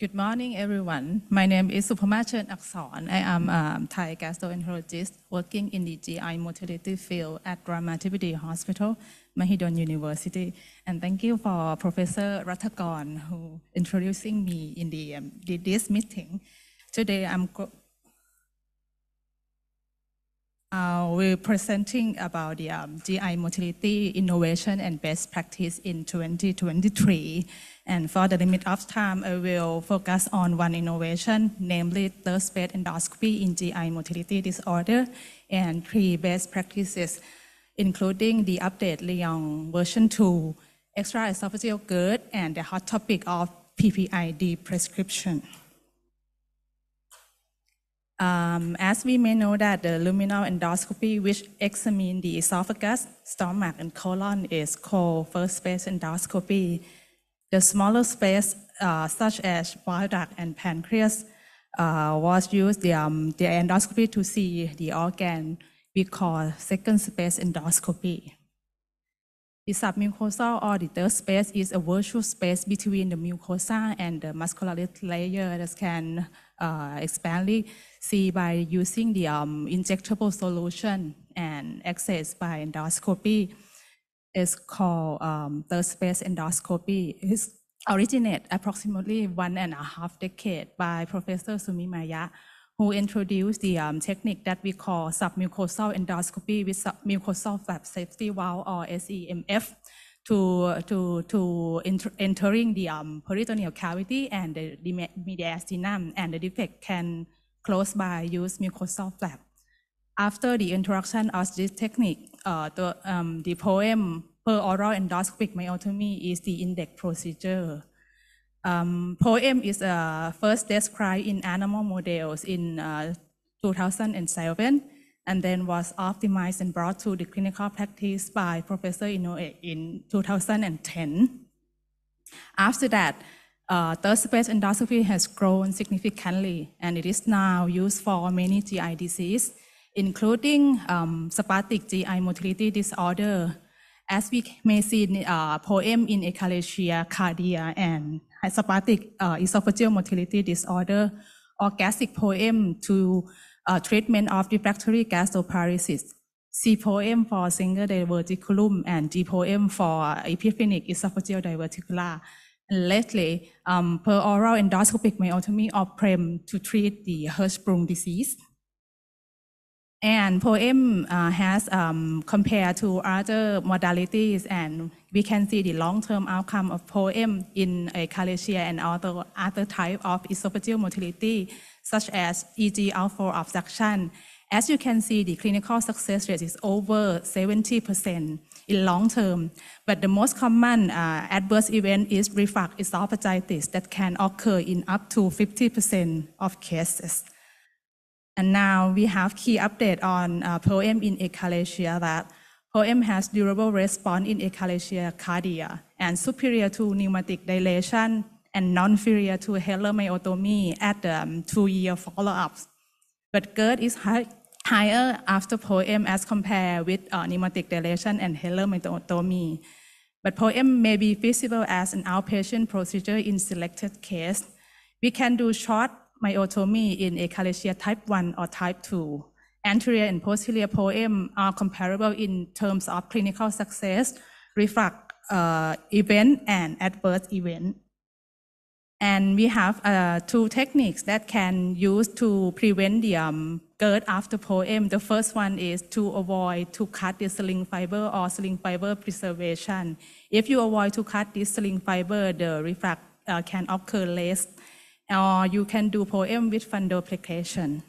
Good morning, everyone. My name is Supamachan Akson. I am a Thai gastroenterologist working in the GI motility field at Ramativity Hospital, Mahidol University. And thank you for Professor Rathagon who introducing me in the, um, this meeting. Today, I'm uh, we're presenting about the um, GI motility innovation and best practice in 2023. And for the limit of time, I uh, will focus on one innovation, namely the bed endoscopy in GI motility disorder and three best practices, including the update Lyon version 2, extra esophageal GERD, and the hot topic of PPID prescription. Um, as we may know that the luminal endoscopy, which examines the esophagus, stomach, and colon is called first space endoscopy. The smaller space, uh, such as bile duct and pancreas, uh, was used the, um, the endoscopy to see the organ we call second space endoscopy. The submucosal or the third space is a virtual space between the mucosa and the muscular layer that can uh, expanded see by using the um, injectable solution and access by endoscopy is called um, space endoscopy. It's originated approximately one and a half decade by Professor Sumimaya, who introduced the um, technique that we call submucosal endoscopy with submucosal flap safety valve or SEMF to, to, to enter, entering the um, peritoneal cavity and the, the mediastinum and the defect can close by use mucosal flap. After the introduction of this technique, uh, the, um, the poem per oral endoscopic myotomy is the index procedure. Um, poem is uh, first described in animal models in uh, 2007 and then was optimized and brought to the clinical practice by Professor Inoue in 2010. After that, uh, third space endoscopy has grown significantly, and it is now used for many GI diseases, including um, spastic GI motility disorder, as we may see in uh, poem in achalasia, cardia, and spastic uh, esophageal motility disorder, or gastric poem to uh, treatment of refractory gastroparesis. CPOM for single diverticulum and D for epiphenic esophageal diverticula. And lately, um, per oral endoscopic myotomy of PREM to treat the Hirschsprung disease. And POEM uh, has um, compared to other modalities, and we can see the long-term outcome of POEM in achalasia and other, other type of esophageal motility, such as EG outflow obstruction. As you can see, the clinical success rate is over 70% in long term. But the most common uh, adverse event is reflux esophagitis that can occur in up to 50% of cases. And now we have key update on uh, POEM in echalasia that POEM has durable response in echalasia cardia and superior to pneumatic dilation and non-inferior to helomyotomy at the um, two-year follow-ups. But GERD is high, higher after POEM as compared with uh, pneumatic dilation and helomyotomy. But POEM may be feasible as an outpatient procedure in selected cases. We can do short myotomy in achalasia type 1 or type 2. Anterior and posterior POEM are comparable in terms of clinical success, refractive uh, event, and adverse event. And we have uh, two techniques that can use to prevent the um, GERD after poem. The first one is to avoid to cut the sling fiber or sling fiber preservation. If you avoid to cut the sling fiber, the refract uh, can occur less. Or you can do poem with application.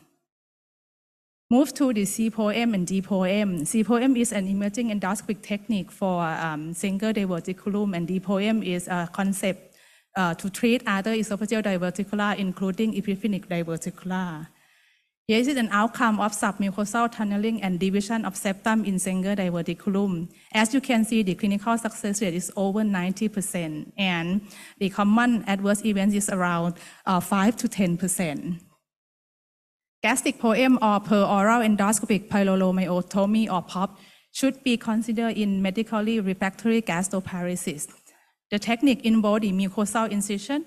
Move to the C poem and D poem. C poem is an emerging endoscopic technique for um, single diverticulum, and D poem is a concept uh, to treat other esophageal diverticula, including epiphenic diverticula. is an outcome of submucosal tunneling and division of septum in Sanger diverticulum. As you can see, the clinical success rate is over 90%, and the common adverse event is around uh, 5 to 10%. Gastric poem or per oral endoscopic pyloromyotomy or POP should be considered in medically refractory gastroparesis. The technique involves the mucosal incision,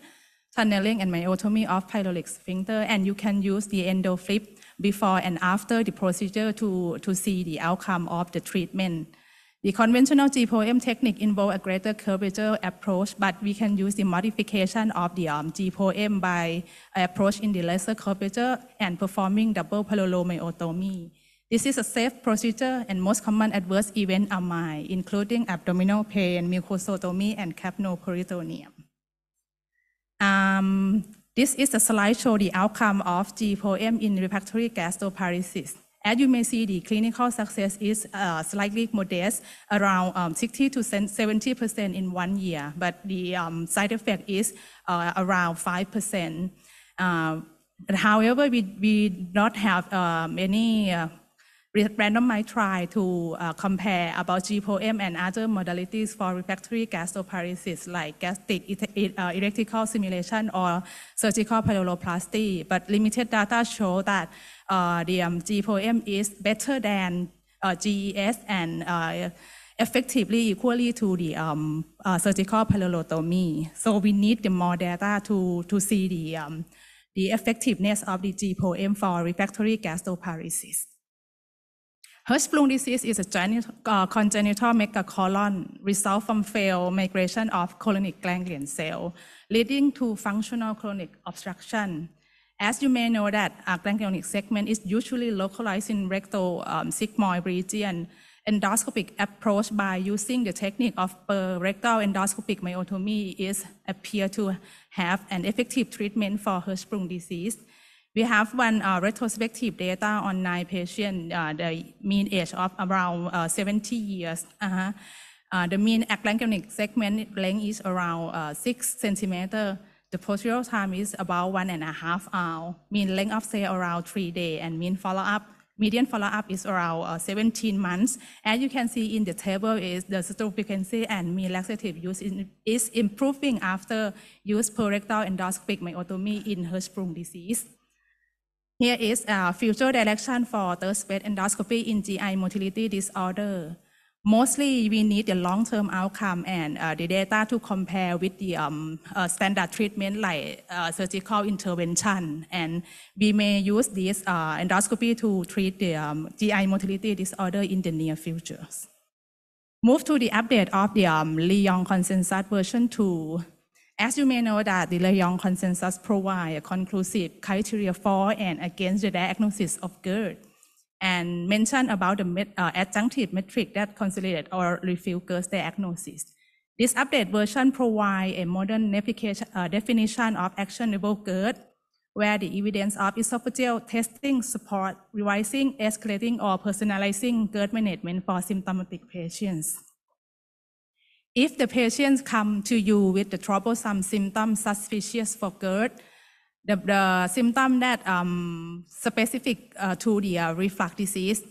tunneling, and myotomy of pyloric sphincter, and you can use the endo flip before and after the procedure to, to see the outcome of the treatment. The conventional GPOM technique involves a greater curvature approach, but we can use the modification of the um, GPOM by approaching the lesser curvature and performing double pyloromyotomy. This is a safe procedure and most common adverse events are mild, including abdominal pain, mucosotomy, and capnoperitoneum. Um, this is a slide show the outcome of g m in refractory gastroparesis. As you may see, the clinical success is uh, slightly modest, around um, 60 to 70 percent in one year, but the um, side effect is uh, around 5 percent. Uh, however, we, we not have um, any uh, randomized trial to uh, compare about GPOM and other modalities for refractory gastroparesis like gastric electrical uh, stimulation or surgical pyeloplasty. But limited data show that uh, the um, is better than uh, GES and uh, effectively equally to the um, surgical pyelolotomy. So we need the more data to, to see the, um, the effectiveness of the GPOM for refractory gastroparesis. Hirschsprung disease is a uh, congenital megacolon result from failed migration of colonic ganglion cell, leading to functional colonic obstruction. As you may know that a uh, ganglionic segment is usually localized in rectal um, sigmoid region. Endoscopic approach by using the technique of rectal endoscopic myotomy is appear to have an effective treatment for Hirschsprung disease. We have one uh, retrospective data on nine patients, uh, the mean age of around uh, 70 years. -huh. Uh, the mean actlanchonic segment length is around uh, six centimeter. The posterior time is about one and a half hour. Mean length of stay around three day, and mean follow-up median follow-up is around uh, 17 months. As you can see in the table is the stroke frequency and mean laxative use is improving after use perirectal endoscopic myotomy in Hirschsprung disease. Here is a uh, future direction for third space endoscopy in GI motility disorder. Mostly, we need the long-term outcome and uh, the data to compare with the um, uh, standard treatment like uh, surgical intervention. And we may use this uh, endoscopy to treat the um, GI motility disorder in the near future. Move to the update of the um, Lyon consensus version 2. As you may know that the Lyon consensus provides a conclusive criteria for and against the diagnosis of GERD and mention about the met, uh, adjunctive metric that consolidated or refill GERD diagnosis. This update version provides a modern uh, definition of actionable GERD, where the evidence of esophageal testing support revising, escalating, or personalizing GERD management for symptomatic patients. If the patient come to you with the troublesome symptom suspicious for GERD, the, the symptom that um, specific uh, to the uh, reflux disease,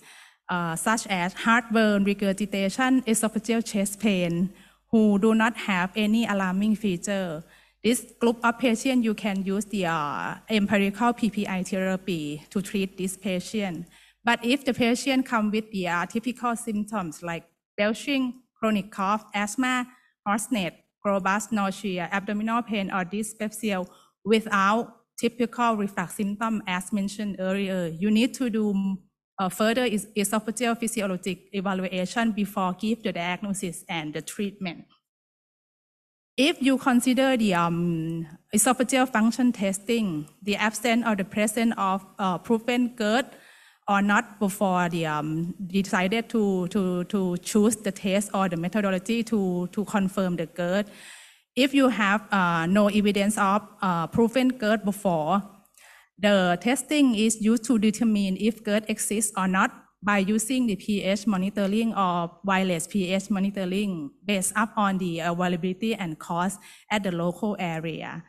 uh, such as heartburn, regurgitation, esophageal chest pain, who do not have any alarming feature, this group of patients, you can use the uh, empirical PPI therapy to treat this patient. But if the patient come with the uh, typical symptoms like belching, chronic cough, asthma, hoarseness, robust nausea, abdominal pain, or dyspepsia without typical reflux symptom as mentioned earlier. You need to do uh, further esophageal physiologic evaluation before give the diagnosis and the treatment. If you consider the um, esophageal function testing, the absence or the presence of uh, proven GERD or not before the um, decided to, to, to choose the test or the methodology to, to confirm the GERD. If you have uh, no evidence of uh, proven GERD before, the testing is used to determine if GERD exists or not by using the pH monitoring or wireless pH monitoring based upon the uh, availability and cost at the local area.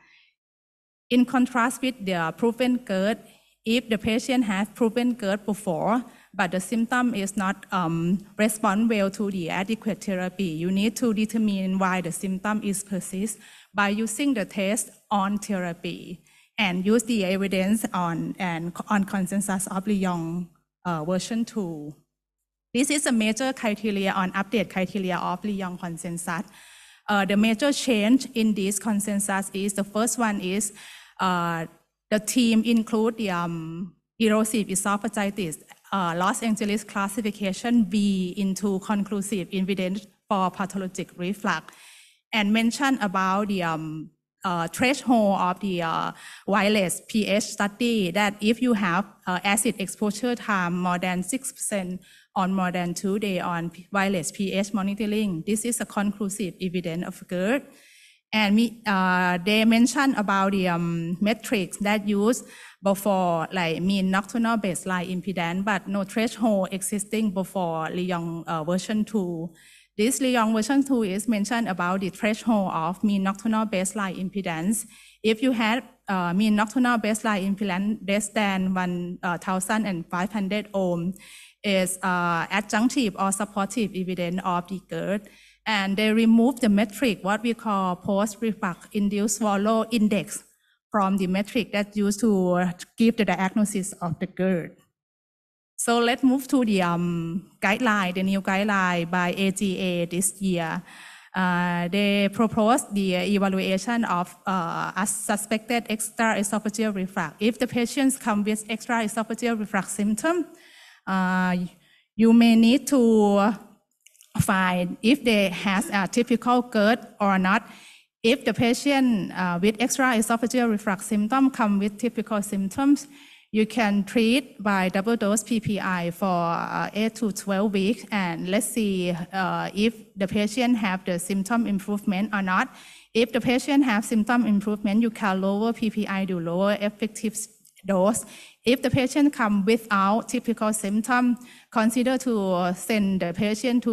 In contrast with the proven GERD, if the patient has proven GERD before, but the symptom is not um, respond well to the adequate therapy, you need to determine why the symptom is persist by using the test on therapy and use the evidence on and on consensus of Lyon uh, version 2. This is a major criteria on update criteria of Lyon consensus. Uh, the major change in this consensus is the first one is uh, the team include the um, erosive esophagitis, uh, Los Angeles classification B into conclusive evidence for pathologic reflux, and mention about the um, uh, threshold of the uh, wireless pH study that if you have uh, acid exposure time more than 6% on more than two days on wireless pH monitoring, this is a conclusive evidence of GERD. And we, uh, they mentioned about the um, metrics that used before, like mean nocturnal baseline impedance, but no threshold existing before Liang uh, version 2. This Liang version 2 is mentioned about the threshold of mean nocturnal baseline impedance. If you had uh, mean nocturnal baseline impedance less than 1,500 uh, ohm, is uh, adjunctive or supportive evidence of the GERD and they removed the metric, what we call post-reflux-induced swallow index from the metric that's used to uh, give the diagnosis of the GERD. So let's move to the um, guideline, the new guideline by AGA this year. Uh, they proposed the evaluation of uh, a suspected extra esophageal reflux. If the patients come with extra esophageal reflux symptom, uh, you may need to find if they has a typical GERD or not. If the patient uh, with esophageal reflux symptom come with typical symptoms, you can treat by double dose PPI for uh, 8 to 12 weeks, and let's see uh, if the patient have the symptom improvement or not. If the patient have symptom improvement, you can lower PPI to lower effective dose. If the patient come without typical symptom, consider to send the patient to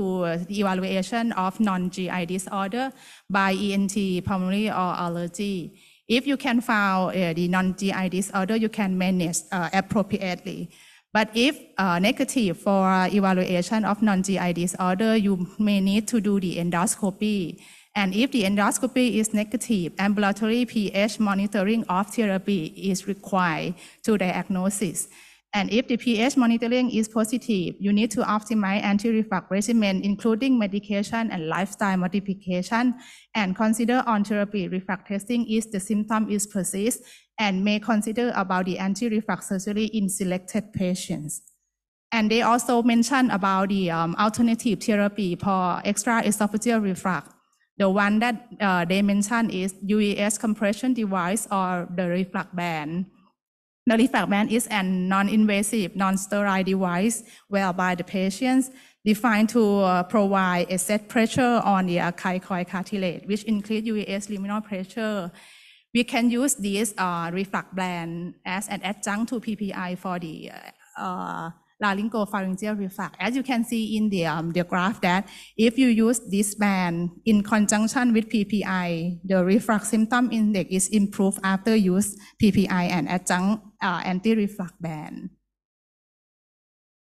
evaluation of non-GI disorder by ENT, pulmonary or allergy. If you can find uh, the non-GI disorder, you can manage uh, appropriately. But if uh, negative for evaluation of non-GI disorder, you may need to do the endoscopy. And if the endoscopy is negative, ambulatory pH monitoring of therapy is required to diagnosis. And if the pH monitoring is positive, you need to optimize anti-reflux regimen, including medication and lifestyle modification, and consider on therapy reflux testing if the symptom is persist, and may consider about the anti-reflux surgery in selected patients. And they also mention about the um, alternative therapy for extra esophageal reflux the one that uh, they mentioned is UES compression device or the reflux band. The reflux band is a non-invasive, non-sterile device whereby the patients defined to uh, provide a set pressure on the cricoid cartilage, which includes UES liminal pressure. We can use this uh, reflux band as an adjunct to PPI for the uh, Laryngo-pharyngeal reflux. As you can see in the, um, the graph that if you use this band in conjunction with PPI, the reflux symptom index is improved after use PPI and adjunct uh, anti-reflux band.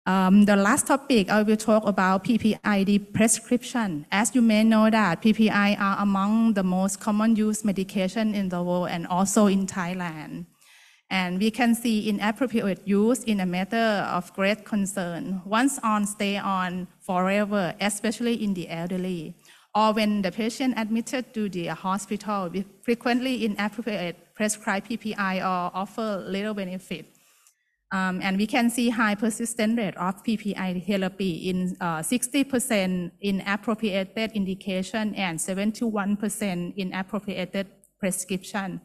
Um, the last topic, I uh, will talk about PPID prescription. As you may know that PPI are among the most common used medication in the world and also in Thailand. And we can see inappropriate use in a matter of great concern. Once on, stay on forever, especially in the elderly. Or when the patient admitted to the hospital, frequently inappropriate prescribe PPI or offer little benefit. Um, and we can see high persistent rate of PPI therapy in 60% uh, inappropriated indication and 71% inappropriated prescription.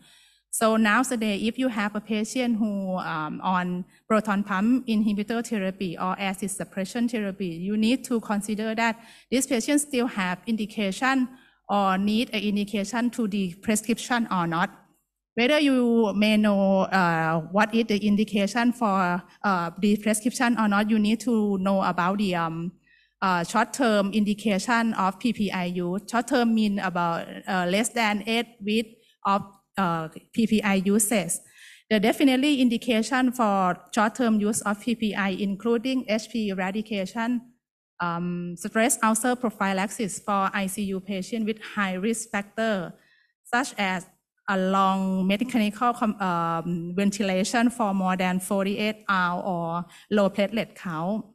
So nowadays, if you have a patient who um, on proton pump inhibitor therapy or acid suppression therapy, you need to consider that this patient still have indication or need an indication to the prescription or not. Whether you may know uh, what is the indication for uh, the prescription or not, you need to know about the um, uh, short-term indication of PPI use. Short-term mean about less than eight weeks of uh, PPI uses. The definitely indication for short-term use of PPI, including HP eradication, um, stress ulcer prophylaxis for ICU patients with high risk factor, such as a long mechanical um, ventilation for more than 48 hours or low platelet count.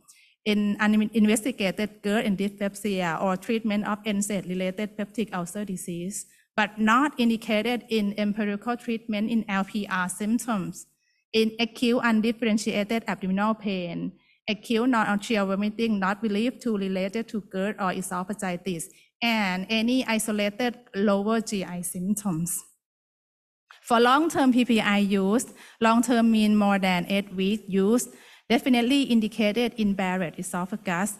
In investigated GERD and dyspepsia or treatment of NSAID-related peptic ulcer disease but not indicated in empirical treatment in LPR symptoms, in acute undifferentiated abdominal pain, acute non-arterial vomiting not believed to related to GERD or esophagitis, and any isolated lower GI symptoms. For long-term PPI use, long-term mean more than eight weeks use, definitely indicated in Barrett esophagus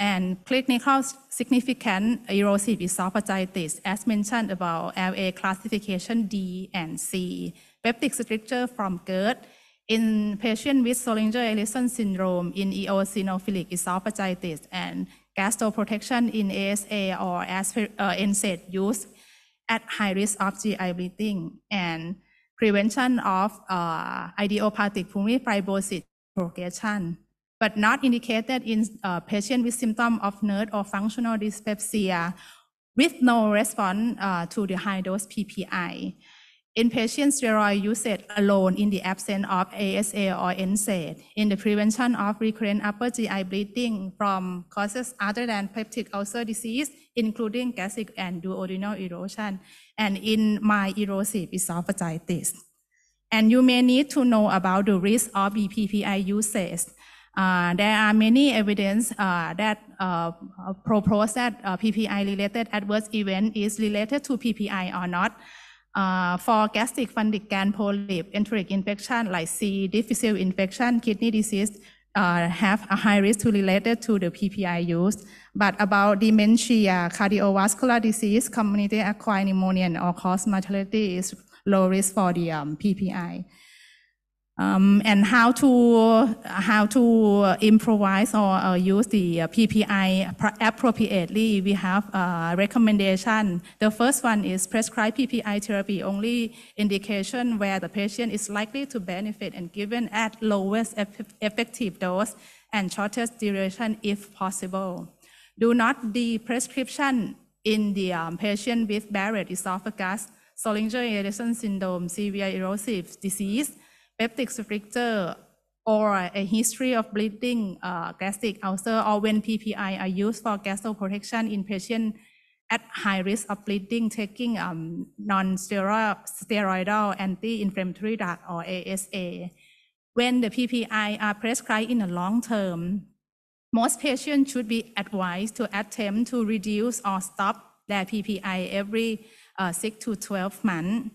and clinical significant erosive esophagitis, as mentioned about LA classification D and C, peptic stricture from GERD in patients with Solinger Ellison syndrome in eosinophilic esophagitis and gastroprotection in ASA or aspir- uh, NSAID use at high risk of GI bleeding and prevention of uh, idiopathic pulmonary fibrosis progression but not indicated in a uh, patient with symptom of NERD or functional dyspepsia with no response uh, to the high dose PPI. In patient steroid usage alone in the absence of ASA or NSAID, in the prevention of recurrent upper GI bleeding from causes other than peptic ulcer disease, including gastric and duodenal erosion, and in my erosive esophagitis. And you may need to know about the risk of BPPI usage uh, there are many evidence uh, that uh, propose that PPI-related adverse event is related to PPI or not. for gastric fundic polyp, enteric infection like C. difficile infection, kidney disease, uh, have a high risk to related to the PPI use. But about dementia, cardiovascular disease, community acquired pneumonia, or cause mortality is low risk for the um, PPI um, and how to how to improvise or uh, use the uh, PPI appropriately. We have a recommendation. The first one is prescribe PPI therapy only indication where the patient is likely to benefit and given at lowest effective dose and shortest duration if possible. Do not the prescription in the um, patient with Barrett esophagus, Solinger syndrome, severe erosive disease, peptic stricture or a history of bleeding uh, gastric ulcer or when PPI are used for gastroprotection in patients at high risk of bleeding, taking um, non-steroidal anti-inflammatory drug or ASA. When the PPI are prescribed in the long term, most patients should be advised to attempt to reduce or stop their PPI every uh, 6 to 12 months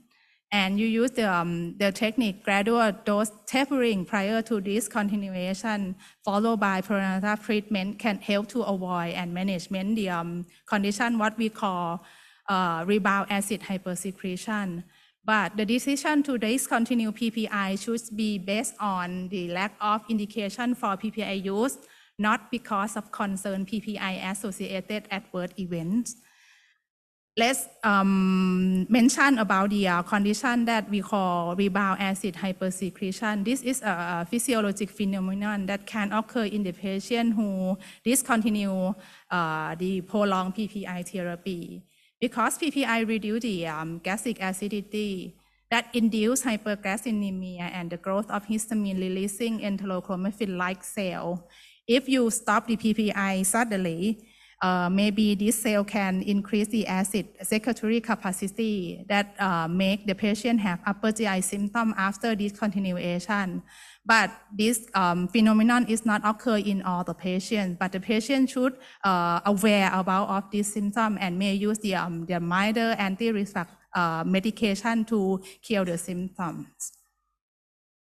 and you use the, um, the technique gradual dose tapering prior to discontinuation followed by parental treatment can help to avoid and manage the um, condition what we call uh, rebound acid hypersecretion. But the decision to discontinue PPI should be based on the lack of indication for PPI use, not because of concern PPI associated adverse events let's um, mention about the uh, condition that we call rebound acid hypersecretion. This is a physiological phenomenon that can occur in the patient who discontinue uh, the prolonged PPI therapy. Because PPI reduce the um, gastric acidity that induce hyperglycemia and the growth of histamine-releasing enterochromaffin-like cell. If you stop the PPI suddenly, uh, maybe this cell can increase the acid secretory capacity that uh, make the patient have upper GI symptom after discontinuation. But this um, phenomenon is not occur in all the patients, but the patient should uh, aware about of this symptom and may use the, um, the milder anti-reflux uh, medication to cure the symptoms.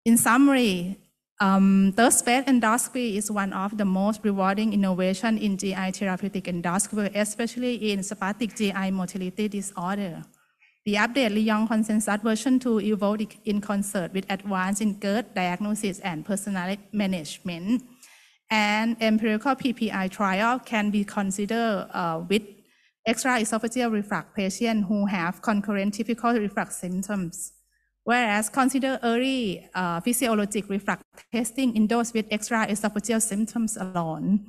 In summary, um, Third-space endoscopy is one of the most rewarding innovation in GI therapeutic endoscopy, especially in spastic GI motility disorder. The update Lyon Consensus version 2 evolved in concert with advanced in GERD diagnosis and personalized management. And empirical PPI trial can be considered uh, with extraesophageal reflux patients who have concurrent typical reflux symptoms. Whereas consider early uh, physiologic reflux testing in those with extraesophageal symptoms alone.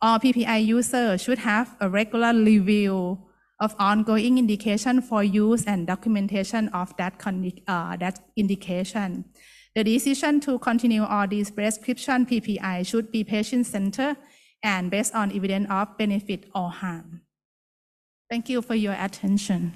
All uh, PPI users should have a regular review of ongoing indication for use and documentation of that, uh, that indication. The decision to continue all these prescription PPI should be patient-centered and based on evidence of benefit or harm. Thank you for your attention.